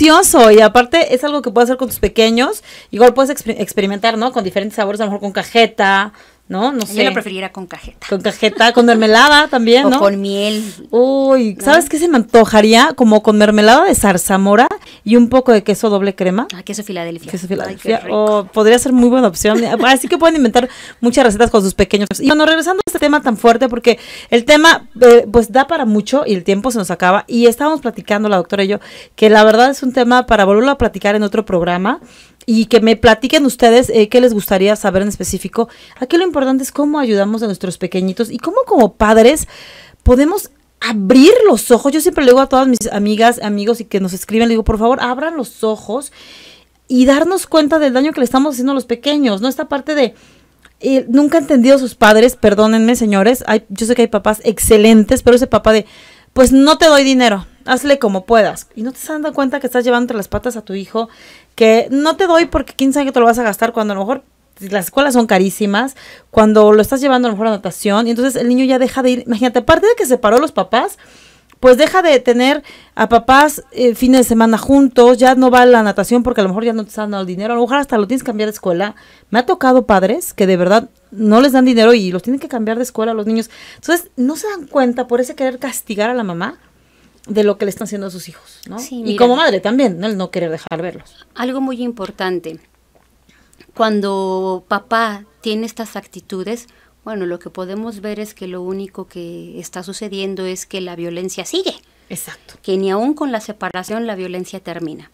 S1: delicioso y aparte es algo que puedes hacer con tus pequeños. Igual puedes experimentar, ¿no? Con diferentes sabores, a lo mejor con cajeta, ¿no? No sé. Yo lo preferiría con cajeta. Con cajeta, con mermelada también, ¿no? O con miel. Uy, ¿sabes qué se me antojaría? Como con mermelada de zarzamora y un poco de queso doble crema. Ah, queso Filadelfia. Queso Filadelfia. o oh, podría ser muy buena opción. Así que pueden inventar muchas recetas con sus pequeños. Y bueno, regresando a este tema tan fuerte, porque el tema eh, pues da para mucho y el tiempo se nos acaba. Y estábamos platicando la doctora y yo, que la verdad es un tema para volverlo a platicar en otro programa y que me platiquen ustedes eh, qué les gustaría saber en específico. Aquí lo importante es cómo ayudamos a nuestros pequeñitos y cómo como padres podemos abrir los ojos. Yo siempre le digo a todas mis amigas, amigos y que nos escriben, le digo, por favor, abran los ojos y darnos cuenta del daño que le estamos haciendo a los pequeños, ¿no? Esta parte de... Eh, nunca he entendido a sus padres, perdónenme señores, hay, yo sé que hay papás excelentes, pero ese papá de, pues no te doy dinero, hazle como puedas. Y no te estás dando cuenta que estás llevando entre las patas a tu hijo, que no te doy porque quién sabe que te lo vas a gastar cuando a lo mejor las escuelas son carísimas, cuando lo estás llevando a lo mejor a natación, y entonces el niño ya deja de ir, imagínate, aparte de que se separó los papás, pues deja de tener a papás eh, fines de semana juntos, ya no va a la natación porque a lo mejor ya no te están dando el dinero, a lo mejor hasta lo tienes que cambiar de escuela. Me ha tocado padres que de verdad no les dan dinero y los tienen que cambiar de escuela a los niños. Entonces, no se dan cuenta por ese querer castigar a la mamá de lo que le están haciendo a sus hijos, ¿no? y como madre también, el no querer dejar verlos.
S2: Algo muy importante. Cuando papá tiene estas actitudes, bueno, lo que podemos ver es que lo único que está sucediendo es que la violencia sigue. Exacto. Que ni aún con la separación la violencia termina.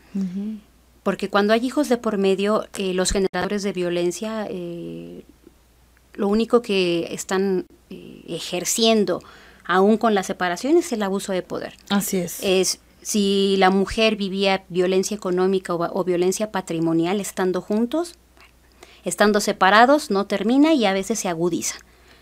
S2: Porque cuando hay hijos de por medio, eh, los generadores de violencia, eh, lo único que están eh, ejerciendo, aún con la separación, es el abuso de poder. Así es. Es si la mujer vivía violencia económica o violencia patrimonial estando juntos, estando separados no termina y a veces se agudiza.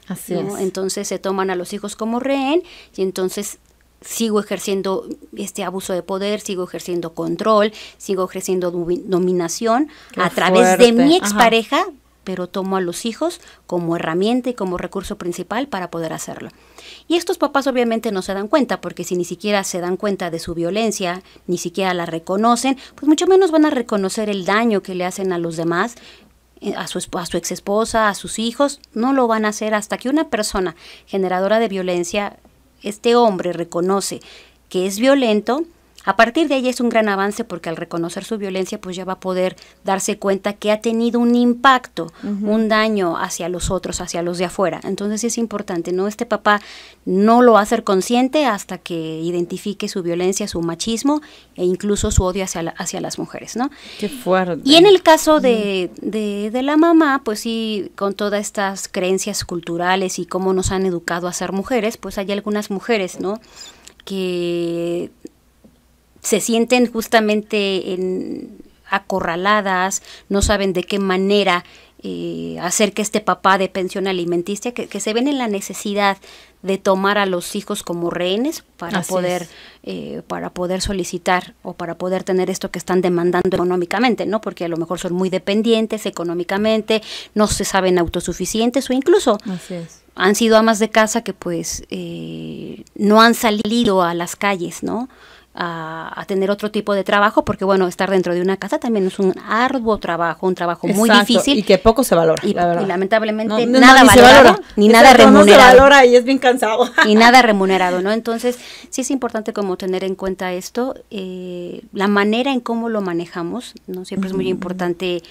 S2: Así es. Entonces se toman a los hijos como rehén y entonces sigo ejerciendo este abuso de poder, sigo ejerciendo control, sigo ejerciendo dominación a través de mi expareja, pareja pero tomo a los hijos como herramienta y como recurso principal para poder hacerlo. Y estos papás obviamente no se dan cuenta, porque si ni siquiera se dan cuenta de su violencia, ni siquiera la reconocen, pues mucho menos van a reconocer el daño que le hacen a los demás a su, ex esposa, a sus hijos, no lo van a hacer hasta que una persona generadora de violencia, este hombre reconoce que es violento, a partir de ahí es un gran avance porque al reconocer su violencia, pues ya va a poder darse cuenta que ha tenido un impacto, un daño hacia los otros, hacia los de afuera. Entonces es importante, ¿no? Este papá no lo va a hacer consciente hasta que identifique su violencia, su machismo e incluso su odio hacia, hacia las mujeres, ¿no? Qué
S1: fuerte. Y en el caso de,
S2: de la mamá, pues sí, con todas estas creencias culturales y cómo nos han educado a ser mujeres, pues hay algunas mujeres, ¿no? Que se sienten justamente en, acorraladas, no saben de qué manera eh, hacer que este papá de pensión alimenticia, que, se ven en la necesidad de tomar a los hijos como rehenes para poder eh, para poder solicitar o para poder tener esto que están demandando económicamente, ¿no? Porque a lo mejor son muy dependientes económicamente, no se saben autosuficientes o incluso han sido amas de casa que pues eh, no han salido a las calles, ¿no? a, tener otro tipo de trabajo, porque bueno, estar dentro de una casa también es un arduo trabajo, un trabajo muy difícil. Y que poco se valora. Y, lamentablemente nada ni nada remunerado. y es bien cansado. y nada remunerado, ¿no? Entonces, sí es importante como tener en cuenta esto, eh, la manera en cómo lo manejamos, ¿no? Siempre es muy importante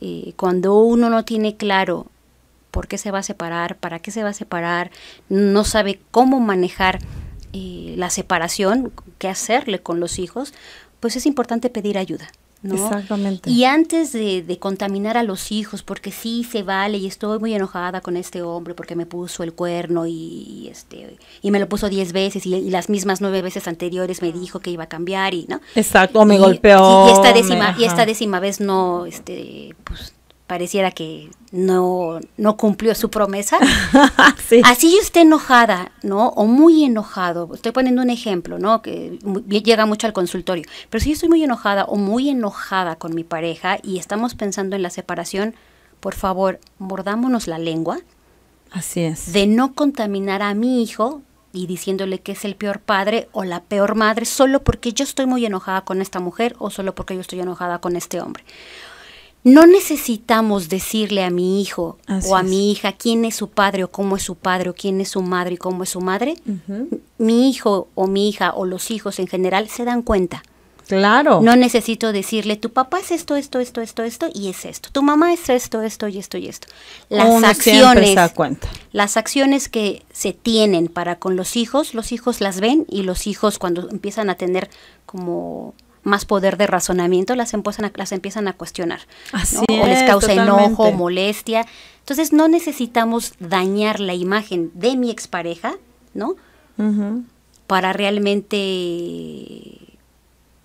S2: eh, cuando uno no tiene claro por qué se va a separar, para qué se va a separar, no sabe cómo manejar eh, la separación, qué hacerle con los hijos, pues es importante pedir ayuda.
S1: ¿no? Exactamente.
S2: Y antes de, contaminar a los hijos, porque sí se vale y estoy muy enojada con este hombre porque me puso el cuerno y, este y me lo puso diez veces y, las mismas nueve veces anteriores me dijo que iba a cambiar y no. Exacto, me golpeó. Y, esta décima y esta décima vez no, este, pues pareciera que no, no cumplió su promesa. Así yo esté enojada, ¿no? O muy enojado. Estoy poniendo un ejemplo, ¿no? Que llega mucho al consultorio. Pero si yo estoy muy enojada o muy enojada con mi pareja y estamos pensando en la separación, por favor, mordámonos la lengua. Así es. De no contaminar a mi hijo y diciéndole que es el peor padre o la peor madre solo porque yo estoy muy enojada con esta mujer o solo porque yo estoy enojada con este hombre no necesitamos decirle a mi hijo o a mi hija quién es su padre o cómo es su padre o quién es su madre y cómo es su madre. Mi hijo o mi hija o los hijos en general se dan cuenta. Claro. No necesito decirle, tu papá es esto, esto, esto, esto, esto y es esto. Tu mamá es esto, esto y esto y esto. Las acciones. cuenta. Las acciones que se tienen para con los hijos, los hijos las ven y los hijos cuando empiezan a tener como más poder de razonamiento, las empiezan a, las empiezan a cuestionar. Así o les causa enojo, molestia. Entonces no necesitamos dañar la imagen de mi expareja, ¿no? Para realmente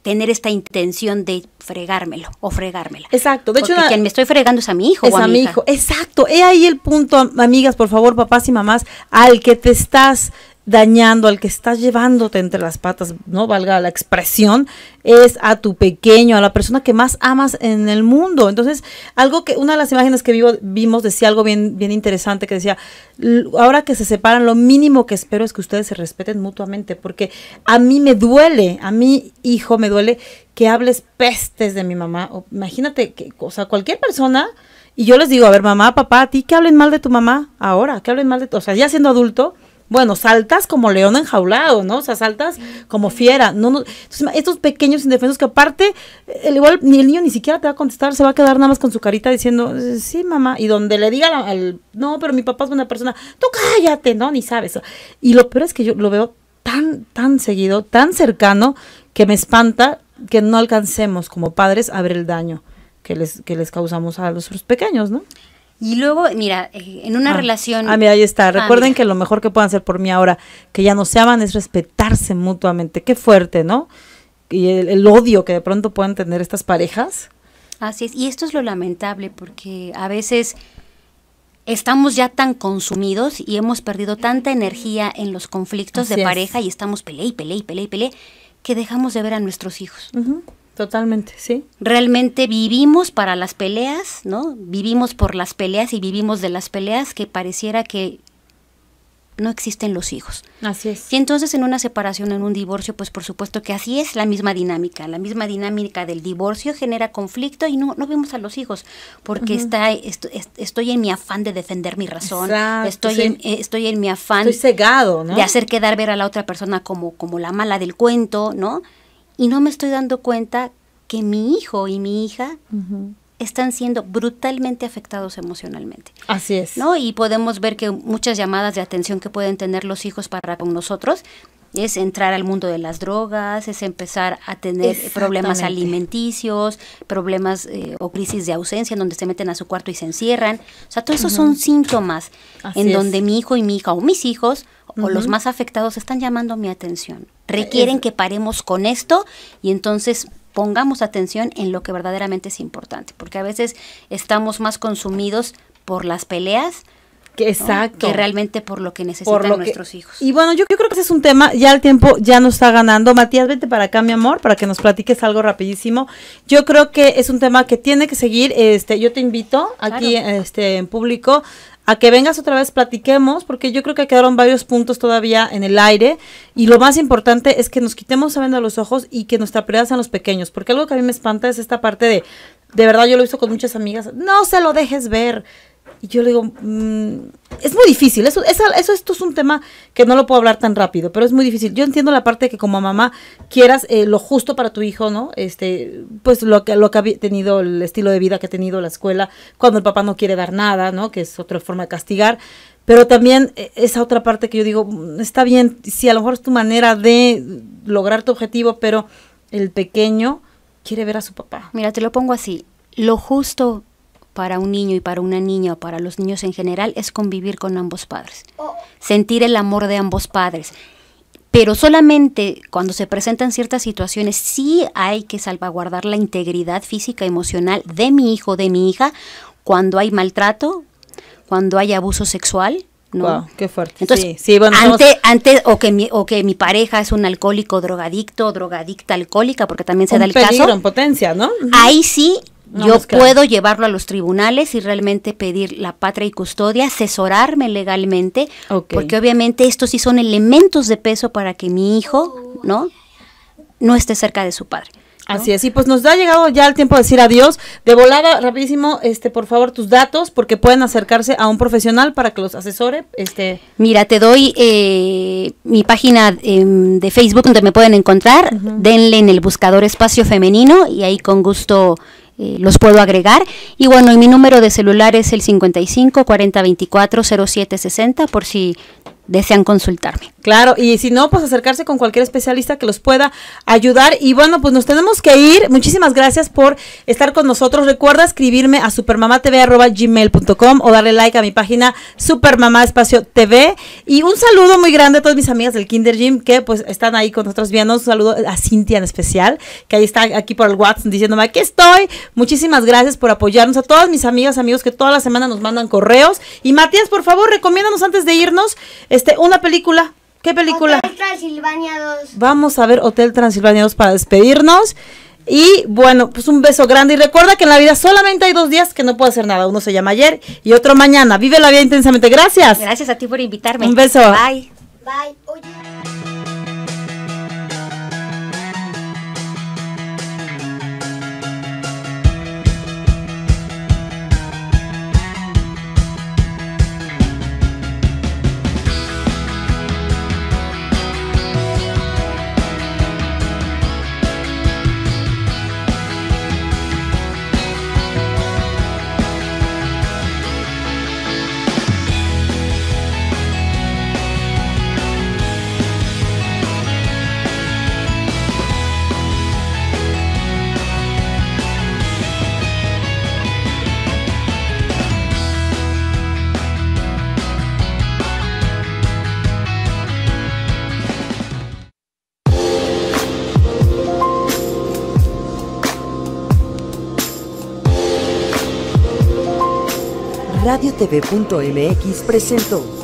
S2: tener esta intención de fregármelo o fregármela.
S1: Exacto. De Porque hecho, quien me estoy fregando es a mi hijo. o a, mi hijo. Exacto. He ahí el punto, amigas, por favor, papás y mamás, al que te estás dañando al que estás llevándote entre las patas, no valga la expresión, es a tu pequeño, a la persona que más amas en el mundo. Entonces, algo que una de las imágenes que vivo, vimos decía algo bien, bien interesante que decía, ahora que se separan, lo mínimo que espero es que ustedes se respeten mutuamente, porque a mí me duele, a mi hijo me duele que hables pestes de mi mamá. O, imagínate que, o sea, cualquier persona y yo les digo, a ver, mamá, papá, a ti que hablen mal de tu mamá ahora, que hablen mal de tu, o sea, ya siendo adulto, bueno, saltas como león enjaulado, ¿no? O sea, saltas como fiera. No, estos pequeños indefensos que aparte, eh, el igual ni el niño ni siquiera te va a contestar, se va a quedar nada más con su carita diciendo, sí, mamá. Y donde le diga al, no, pero mi papá es buena persona, tú cállate, ¿no? Ni sabes. Y lo peor es que yo lo veo tan, tan seguido, tan cercano, que me espanta que no alcancemos como padres a ver el daño que les, que les causamos a los pequeños, ¿no? Y luego, mira, eh, en una ah.
S2: relación... Ah, mira, ahí está. Ah, Recuerden que
S1: lo mejor que puedan hacer por mí ahora, que ya no se aman, es respetarse mutuamente. Qué fuerte, ¿no? Y el, odio que de pronto puedan tener estas parejas.
S2: Así es. Y esto es lo lamentable, porque a veces estamos ya tan consumidos y hemos perdido tanta energía en los conflictos de pareja y estamos pele y pele y pele y pele que dejamos de ver a nuestros hijos. Totalmente, sí. Realmente vivimos para las peleas, ¿no? Vivimos por las peleas y vivimos de las peleas que pareciera que no existen los hijos. Así es. Y entonces en una separación, en un divorcio, pues por supuesto que así es la misma dinámica. La misma dinámica del divorcio genera conflicto y no, no vemos a los hijos, porque está, estoy en mi afán de defender mi razón, estoy, en, eh, estoy en mi afán estoy
S1: cegado, de hacer
S2: quedar ver a la otra persona como, como la mala del cuento, ¿no? y no me estoy dando cuenta que mi hijo y mi hija están siendo brutalmente afectados emocionalmente. Así es. ¿no? Y podemos ver que muchas llamadas de atención que pueden tener los hijos para con nosotros es entrar al mundo de las drogas, es empezar a tener problemas alimenticios, problemas eh, o crisis de ausencia donde se meten a su cuarto y se encierran. O sea, todos esos son síntomas en donde mi hijo y mi hija o mis hijos o los más afectados están llamando mi atención requieren que paremos con esto y entonces pongamos atención en lo que verdaderamente es importante, porque a veces estamos más consumidos por las peleas. Que Que realmente por lo que necesitan nuestros hijos.
S1: Y bueno, yo, creo que ese es un tema, ya el tiempo ya nos está ganando. Matías, vete para acá, mi amor, para que nos platiques algo rapidísimo. Yo creo que es un tema que tiene que seguir. Este, yo te invito aquí, este, en público, a que vengas otra vez, platiquemos, porque yo creo que quedaron varios puntos todavía en el aire. Y lo más importante es que nos quitemos sabiendo los ojos y que nuestra prioridad sean los pequeños. Porque algo que a mí me espanta es esta parte de, de verdad yo lo he visto con muchas amigas, no se lo dejes ver y yo le digo, mm, es muy difícil, eso, esto es un tema que no lo puedo hablar tan rápido, pero es muy difícil. Yo entiendo la parte que como mamá quieras eh, lo justo para tu hijo, ¿no? Este, pues lo que, lo que ha tenido, el estilo de vida que ha tenido la escuela, cuando el papá no quiere dar nada, ¿no? Que es otra forma de castigar. Pero también eh, esa otra parte que yo digo, mm, está bien, si a lo mejor es tu manera de lograr tu objetivo, pero el pequeño quiere ver a su papá. Mira, te lo pongo así,
S2: lo justo para un niño y para una niña o para los niños en general es convivir con ambos padres, oh. sentir el amor de ambos padres. Pero solamente cuando se presentan ciertas situaciones sí hay que salvaguardar la integridad física y emocional de mi hijo, de mi hija, cuando hay maltrato, cuando hay abuso sexual,
S1: ¿no? qué fuerte. Entonces, sí, sí, antes,
S2: antes o, que mi, o que mi pareja es un alcohólico drogadicto, drogadicta alcohólica, porque también se da el caso. en
S1: potencia, ¿no? Ahí sí
S2: yo puedo llevarlo a los tribunales y realmente pedir la patria y custodia, asesorarme legalmente, porque obviamente estos sí son elementos de peso para que mi hijo,
S1: ¿no? No esté cerca de su padre. Así es, y pues nos ha llegado ya el tiempo de decir adiós. De volada, rapidísimo, este, por favor, tus datos, porque pueden acercarse a un profesional para que los asesore. Este.
S2: Mira, te doy eh, mi página em, de Facebook donde me pueden encontrar. Denle en el buscador espacio femenino y ahí con gusto eh, los puedo agregar. Y bueno, mi número de celular es el 55 40 24 07
S1: 60 por si desean consultarme. Claro, y si no, pues acercarse con cualquier especialista que los pueda ayudar. Y bueno, pues nos tenemos que ir. Muchísimas gracias por estar con nosotros. Recuerda escribirme a supermamatv.gmail.com o darle like a mi página Supermamá Espacio TV. Y un saludo muy grande a todas mis amigas del Kinder Gym que pues están ahí con nosotros viendo. Un saludo a Cintia en especial, que ahí está aquí por el WhatsApp diciéndome, aquí estoy. Muchísimas gracias por apoyarnos. A todas mis amigas, amigos que toda la semana nos mandan correos. Y Matías, por favor, recomiéndanos antes de irnos este, una película. ¿Qué película? Hotel
S2: Transilvania 2.
S1: Vamos a ver Hotel Transilvania 2 para despedirnos. Y bueno, pues un beso grande. Y recuerda que en la vida solamente hay dos días que no puedo hacer nada. Uno se llama ayer y otro mañana. Vive la vida intensamente. Gracias. Gracias a ti por invitarme. Un beso. Bye. Bye. TV.mx presentó.